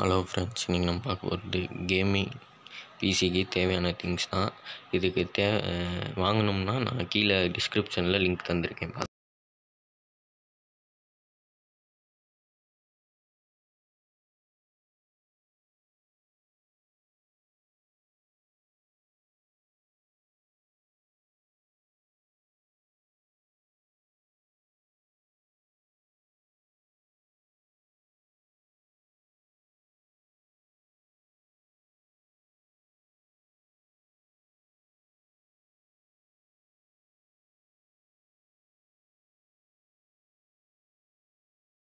hello friends இன்றைக்கி நம்ம பார்க்க போகிறது கேமிங் பிசிக்கு தேவையான திங்ஸ் தான் இதுக்கு தே வாங்கினோம்னா நான் கீழே டிஸ்கிரிப்ஷனில் லிங்க் தந்திருக்கேன்